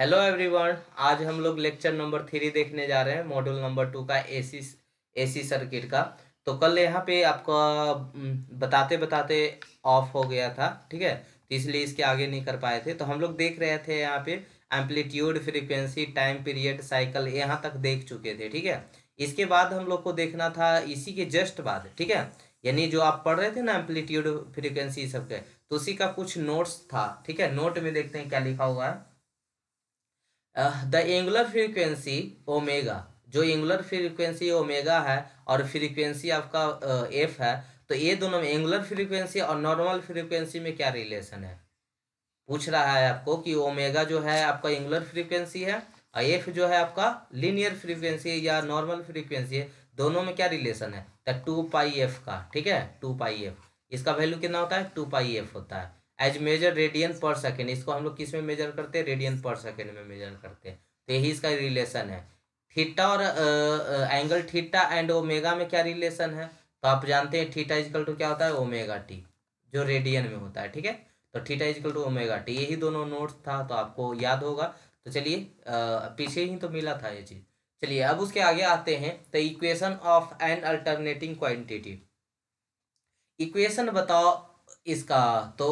hello everyone आज हम लोग लेक्चर नंबर थ्री देखने जा रहे हैं मॉड्यूल नंबर टू का एसी एसी सर्किट का तो कल यहाँ पे आपका बताते बताते ऑफ हो गया था ठीक है तो इसलिए इसके आगे नहीं कर पाए थे तो हम लोग देख रहे थे यहाँ पे amplitude frequency time period cycle यहाँ तक देख चुके थे ठीक है इसके बाद हम लोग को देखना था इसी के जस्ट बाद ठीक है यानी जो आप पढ़ रहे थे ना एम्पलीट्यूड फ्रिक्वेंसी सब के तो उसी का कुछ नोट्स था ठीक है नोट में देखते हैं क्या लिखा हुआ है द एंगुलर फ्रीक्वेंसी ओमेगा जो एंगुलर फ्रीक्वेंसी ओमेगा है और फ्रीक्वेंसी आपका एफ है तो ये दोनों में एंगुलर फ्रीक्वेंसी और नॉर्मल फ्रीक्वेंसी में क्या रिलेशन है पूछ रहा है आपको कि ओमेगा जो है आपका एंगुलर फ्रीक्वेंसी है और एफ जो है आपका लीनियर फ्रीक्वेंसी या नॉर्मल फ्रीक्वेंसी है दोनों में क्या रिलेशन है टू पाई एफ का ठीक है टू पाई एफ इसका वैल्यू कितना होता है टू पाई एफ होता है एज मेजर रेडियन पर सेकेंड इसको हम लोग किस में मेजर करते हैं रेडियन पर सेकेंड में मेजर करते हैं तो यही इसका रिलेशन है थीटा और एंगल थीटा एंड ओमेगा में क्या रिलेशन है तो आप जानते हैं थीटा इजकल टू क्या होता है ओमेगा टी जो रेडियन में होता है ठीक है तो theta equal to omega T यही दोनों नोट्स था तो आपको याद होगा तो चलिए पीछे ही तो मिला था ये चीज़ चलिए अब उसके आगे आते हैं the equation of an alternating quantity equation बताओ इसका तो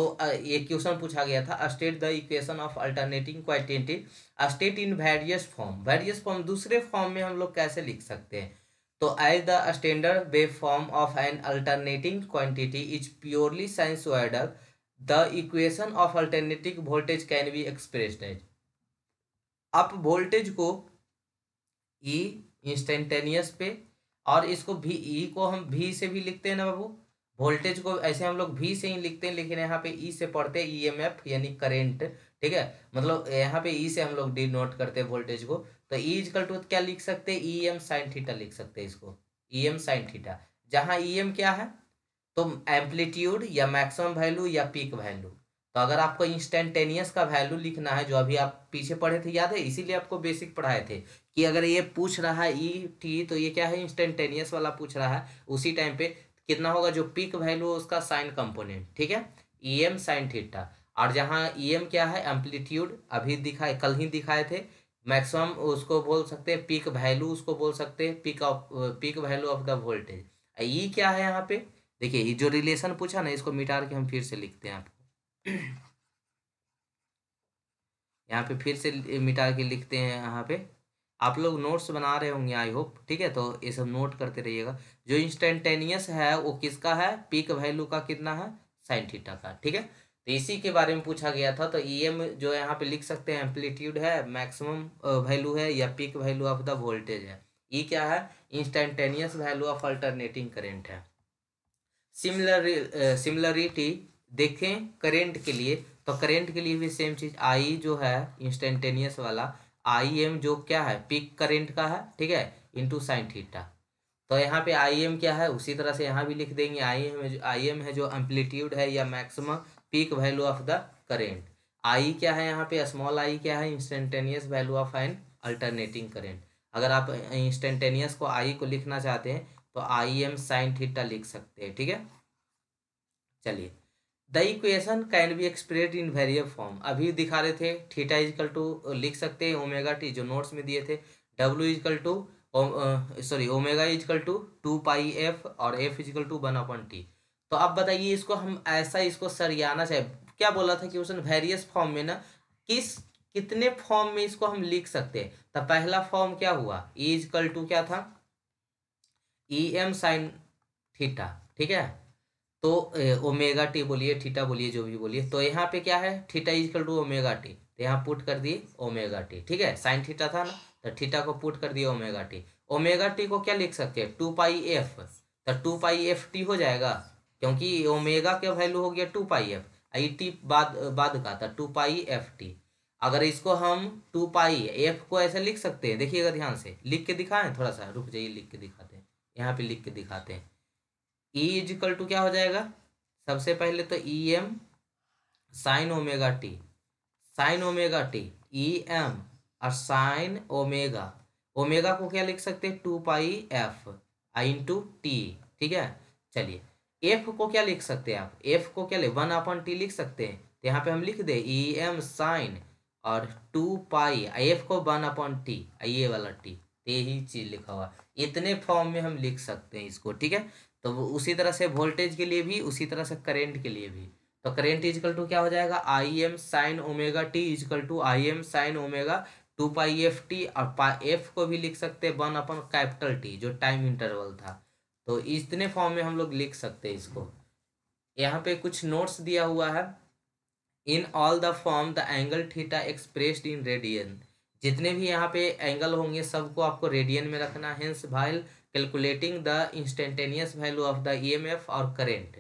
ये क्वेश्चन पूछा गया था state the equation of alternating quantity state in various form various form दूसरे फॉर्म में हम लोग कैसे लिख सकते हैं तो as the standard way form of an alternating quantity is purely sinusoidal the equation of alternating voltage can be expressed as आप वोल्टेज को ई e, इंस्टेंटेनियस पे और इसको भी ई e को हम भी से भी लिखते हैं ना बाबू वोल्टेज को ऐसे हम लोग भी से ही लिखते हैं लेकिन यहाँ पे ई e से पढ़ते हैं ई e यानी करेंट ठीक है मतलब यहाँ पे ई e से हम लोग डिनोट करते हैं वोल्टेज को तो ई टू क्या लिख सकते हैं ई एम साइन थीटा लिख सकते हैं इसको ई एम साइन थीटा जहाँ ई एम क्या है तो एम्पलीट्यूड या मैक्सिमम वैल्यू या पीक वैल्यू तो अगर आपको इंस्टेंटेनियस का वैल्यू लिखना है जो अभी आप पीछे पढ़े थे याद है इसीलिए आपको बेसिक पढ़ाए थे कि अगर ये पूछ रहा है ई टी तो ये क्या है इंस्टेंटेनियस वाला पूछ रहा है उसी टाइम पे कितना होगा जो पीक वैल्यू उसका साइन कंपोनेंट ठीक है ई एम साइन थीटा और जहाँ ई एम क्या है एम्पलीट्यूड अभी दिखाए कल ही दिखाए थे मैक्सिमम उसको बोल सकते हैं पीक वैल्यू उसको बोल सकते हैं peak of peak value of the voltage E क्या है यहाँ पे देखिए ये जो रिलेशन पूछा ना इसको मिटार के हम फिर से लिखते हैं आपको यहाँ पे फिर से मिटार के लिखते हैं यहाँ पे आप लोग नोट्स बना रहे होंगे आई होप ठीक है तो ये सब नोट करते रहिएगा जो इंस्टेंटेनियस है वो किसका है पीक वैल्यू का कितना है साइन थीटा का ठीक है तो इसी के बारे में पूछा गया था तो ई एम जो यहाँ पे लिख सकते हैं एम्पलीट्यूड है मैक्सिमम वैल्यू है या peak value of the voltage है ई क्या है instantaneous value of alternating current है सिमिलर सिमिलरिटी देखें करेंट के लिए तो करेंट के लिए भी सेम चीज़ आई जो है इंस्टेंटेनियस वाला आई एम जो क्या है पिक करेंट का है ठीक है इंटू साइन थीटा तो यहाँ पे आई एम क्या है उसी तरह से यहाँ भी लिख देंगे आई एम आई एम है जो एम्पलीट्यूड है या maximum peak value of the current I क्या है यहाँ पे स्मॉल आई क्या है instantaneous value of an alternating current अगर आप इंस्टेंटेनियस को आई को लिखना चाहते हैं तो आई एम साइन थीटा लिख सकते हैं ठीक है चलिए the equation can be express in various form अभी दिखा रहे थे थीटा इजकल टू लिख सकते हैं ओमेगा टी जो नोट्स में दिए थे W equal to sorry omega is equal to two pi F और F is equal to one upon T तो अब बताइए इसको हम ऐसा इसको सरियाना चाहे क्या बोला था क्वेश्चन वेरियस फॉर्म में ना किस कितने फॉर्म में इसको हम लिख सकते हैं तो पहला फॉर्म क्या हुआ इजकल e टू क्या था ई एम साइन थीटा ठीक है तो ओमेगा टी बोलिए थीटा बोलिए जो भी बोलिए तो यहाँ पे क्या है theta equal to omega T तो यहाँ पुट कर दिए ओमेगा टी ठीक है साइन थीटा था ना तो थीटा को पुट कर दिए ओमेगा टी ओमेगा टी को क्या लिख सकते हैं टू पाई एफ तो टू पाई एफ टी हो जाएगा क्योंकि ओमेगा का वैल्यू हो गया two pi F I T बाद बाद का था टू पाई एफ टी अगर इसको हम टू पाई एफ को ऐसे लिख सकते हैं देखिएगा ध्यान से लिख के दिखाएं थोड़ा सा रुक जाइए लिख के दिखाते हैं यहाँ पे लिख के दिखाते हैं ई इज इक्वल टू क्या हो जाएगा सबसे पहले तो E M sine omega T sine omega T E M और साइन ओमेगा ओमेगा को क्या लिख सकते हैं two pi F I into T ठीक है चलिए एफ को क्या लिख सकते हैं आप एफ को क्या ले वन अपॉन टी लिख सकते हैं तो यहाँ पे हम लिख दे ई एम साइन और टू पाई एफ को one upon T I A वाला टी यही चीज लिखा हुआ इतने फॉर्म में हम लिख सकते हैं इसको ठीक है तो उसी तरह से वोल्टेज के लिए भी उसी तरह से करेंट के लिए भी तो करेंट इजकल टू क्या हो जाएगा I M sine omega T is equal to I M sine omega two pi F T और पा एफ को भी लिख सकते हैं वन अपन कैपिटल टी जो टाइम इंटरवल था तो इतने फॉर्म में हम लोग लिख सकते हैं इसको यहाँ पे कुछ नोट्स दिया हुआ है in all the form the angle theta expressed in radian जितने भी यहाँ पे एंगल होंगे सबको आपको रेडियन में रखना hence while calculating the instantaneous value of the EMF और current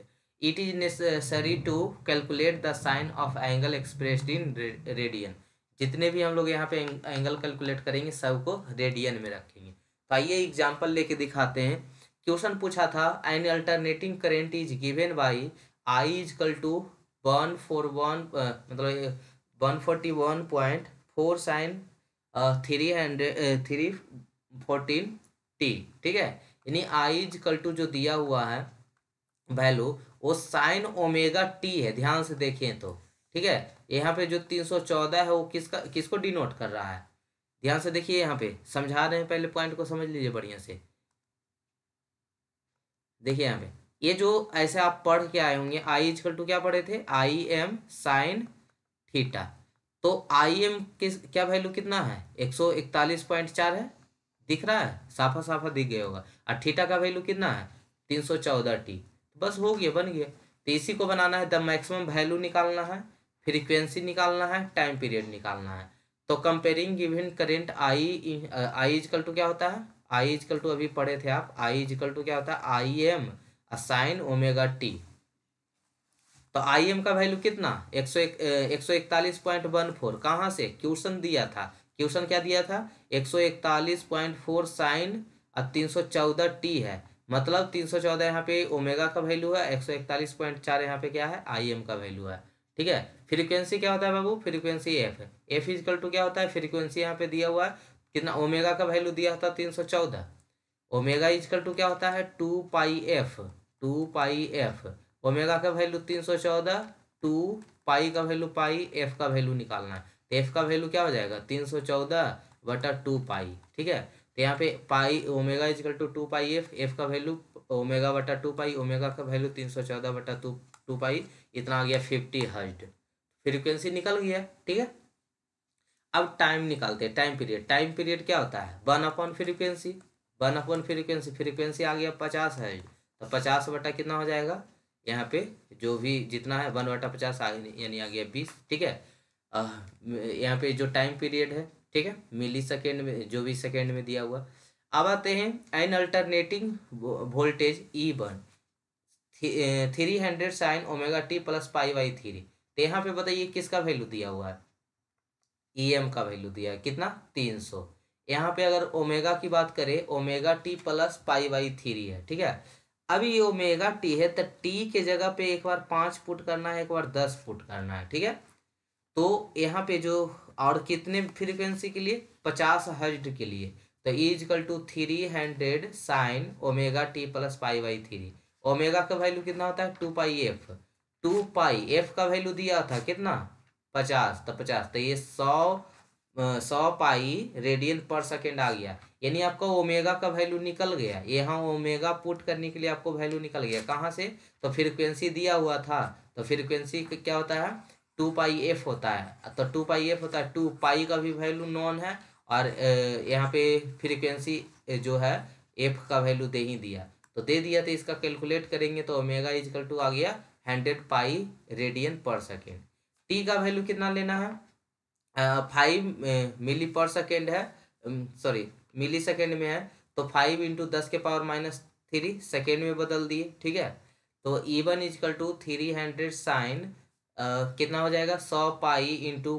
it is necessary to calculate the sine of angle expressed in radian जितने भी हम लोग यहाँ पे एंगल कैलकुलेट करेंगे सबको रेडियन में रखेंगे तो आइए एग्जाम्पल लेके दिखाते हैं क्वेश्चन पूछा था an alternating current is given by I is equal to one four one मतलब one forty one point four sine three hundred three fourteen T ठीक है यानी आई इज कल टू जो दिया हुआ है वैल्यू वो साइन ओमेगा टी है ध्यान से देखें तो ठीक है यहाँ पे जो तीन सौ चौदह है वो किसका किसको डिनोट कर रहा है ध्यान से देखिए यहाँ पे समझा रहे हैं पहले पॉइंट को समझ लीजिए बढ़िया से देखिए यहाँ पे ये जो ऐसे आप पढ़ के आए होंगे आई इजकल टू क्या पढ़े थे आई एम साइन थीटा तो आई एम के क्या वैल्यू कितना है एक सौ इकतालीस पॉइंट चार है दिख रहा है साफा साफा दिख गया होगा और थीटा का वैल्यू कितना है तीन सौ चौदह टी तो बस हो गया बन गया तो इसी को बनाना है द मैक्सिमम वैल्यू निकालना है फ्रीक्वेंसी निकालना है टाइम पीरियड निकालना है तो comparing given current I I is equal to क्या होता है आई इजकल टू अभी पढ़े थे आप आई इजकल टू क्या होता है I M sine omega T तो आई एम का वैल्यू कितना एक सौ एक सौ इकतालीस पॉइंट वन फोर कहाँ से क्वेश्चन दिया था क्वेश्चन क्या दिया था एक सौ इकतालीस पॉइंट फोर साइन और तीन सौ चौदह टी है मतलब तीन सौ चौदह यहाँ पे ओमेगा का वैल्यू है एक सौ इकतालीस पॉइंट चार यहाँ पे क्या है आई एम का वैल्यू है ठीक है फ्रीक्वेंसी क्या होता है बाबू frequency F F is equal to क्या होता है फ्रीक्वेंसी यहाँ पे दिया हुआ है कितना ओमेगा का वैल्यू दिया होता है तीन सौ चौदह ओमेगा इजकल टू क्या होता है two pi F two pi F omega का वैल्यू तीन सौ चौदह टू पाई का वैल्यू पाई एफ का वैल्यू निकालना है तो एफ का वैल्यू क्या हो जाएगा तीन सौ चौदह बटा टू पाई ठीक है तो यहाँ पे pi omega is equal to two pi F F का वैल्यू ओमेगा बटा टू पाई ओमेगा का वैल्यू तीन सौ चौदह बटा टू टू पाई इतना आ गया फिफ्टी हर्ट फ्रिक्वेंसी निकल गया ठीक है अब टाइम निकालते हैं टाइम पीरियड टाइम पीरियड क्या होता है one upon frequency one upon frequency frequency आ गया पचास हर्ट तो पचास बटा कितना हो जाएगा यहाँ पे जो भी जितना है वन वाटा पचास यानी आ गया बीस ठीक है यहाँ पे जो टाइम पीरियड है ठीक है मिली सेकेंड में जो भी सेकेंड में दिया हुआ अब आते हैं an alternating voltage E one three hundred sine omega T plus pi by three तो यहाँ पे बताइए किसका वैल्यू दिया हुआ है ई e एम का वैल्यू दिया है कितना तीन सौ यहाँ पे अगर ओमेगा की बात करें omega T plus pi by three है ठीक है अभी ये ओमेगा टी है तो टी के जगह पे एक बार पांच फुट करना है एक बार दस फुट करना है ठीक है तो यहाँ पे जो और कितने फ्रीक्वेंसी के लिए पचास हर्ज के लिए तो is equal to three hundred sine omega T plus pi by three omega का वैल्यू कितना होता है two pi F two pi F का वैल्यू दिया था कितना पचास तो पचास तो ये सौ सौ पाई रेडियन पर सेकेंड आ गया यानी आपका ओमेगा का वैल्यू निकल गया यहाँ ओमेगा पुट करने के लिए आपको वैल्यू निकल गया कहाँ से तो फ्रीक्वेंसी दिया हुआ था तो फ्रीक्वेंसी क्या होता है टू पाई एफ होता है तो टू पाई एफ होता है टू पाई का भी वैल्यू नॉन है और यहाँ पे फ्रीक्वेंसी जो है एफ का वैल्यू दे ही दिया तो दे दिया तो इसका कैलकुलेट करेंगे तो ओमेगा इजकल टू आ गया हंड्रेड पाई रेडियन पर सेकेंड टी का वैल्यू कितना लेना है फाइव मिली पर सेकेंड है सॉरी मिली सेकेंड में है तो फाइव इंटू दस के पावर माइनस थ्री सेकेंड में बदल दिए ठीक है तो E one is equal to three hundred sine कितना हो जाएगा सौ पाई इंटू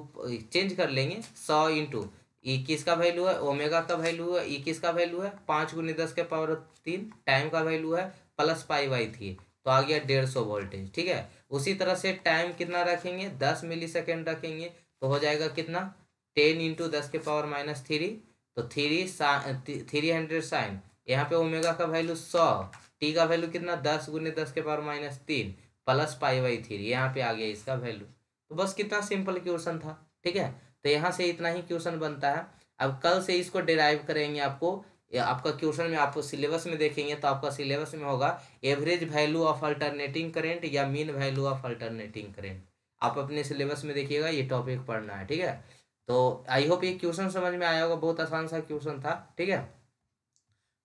चेंज कर लेंगे सौ इंटू इक्कीस e का वैल्यू है ओमेगा का वैल्यू है इक्कीस का वैल्यू है पाँच गुने दस के पावर तीन टाइम का वैल्यू है प्लस पाई वाई थ्री तो आ गया डेढ़ सौ वोल्टेज ठीक है उसी तरह से टाइम कितना रखेंगे दस मिली सेकेंड रखेंगे तो हो जाएगा कितना टेन इंटू दस के पावर माइनस थ्री तो थ्री थ्री हंड्रेड साइन यहाँ पे ओमेगा का वैल्यू सौ टी का वैल्यू कितना दस गुने दस के पावर माइनस तीन प्लस पाई बाई थ्री यहाँ पे आ गया इसका वैल्यू तो बस कितना सिंपल क्वेश्चन था ठीक है तो यहाँ से इतना ही क्वेश्चन बनता है अब कल से इसको डिराइव करेंगे आपको आपका क्वेश्चन में आपको सिलेबस में देखेंगे तो आपका सिलेबस में होगा average value of alternating current या mean value of alternating current आप अपने सिलेबस में देखिएगा ये टॉपिक पढ़ना है ठीक है तो आई होप ये क्वेश्चन समझ में आया होगा बहुत आसान सा क्वेश्चन था ठीक है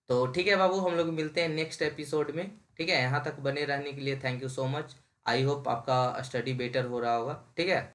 तो ठीक है बाबू हम लोग मिलते हैं नेक्स्ट एपिसोड में ठीक है यहाँ तक बने रहने के लिए thank you so much I hope आपका स्टडी बेटर हो रहा होगा ठीक है